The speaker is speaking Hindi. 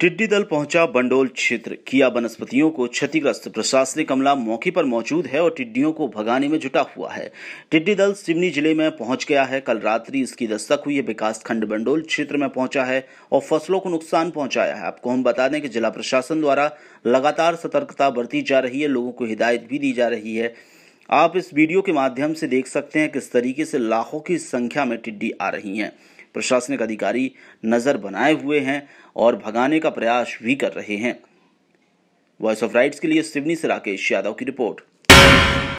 टिड्डी दल पहुंचा बंडोल क्षेत्र किया वनस्पतियों को क्षतिग्रस्त प्रशासनिक अमला मौके पर मौजूद है और टिड्डियों को भगाने में जुटा हुआ है टिड्डी दल सिवनी जिले में पहुंच गया है कल रात्रि इसकी दस्तक हुई है विकास खंड बंडोल क्षेत्र में पहुंचा है और फसलों को नुकसान पहुंचाया है आपको हम बता दें कि जिला प्रशासन द्वारा लगातार सतर्कता बरती जा रही है लोगों को हिदायत भी दी जा रही है आप इस वीडियो के माध्यम से देख सकते हैं किस तरीके से लाखों की संख्या में टिड्डी आ रही है प्रशासनिक अधिकारी नज़र बनाए हुए हैं और भगाने का प्रयास भी कर रहे हैं वॉइस ऑफ राइट्स के लिए सिवनी से राकेश यादव की रिपोर्ट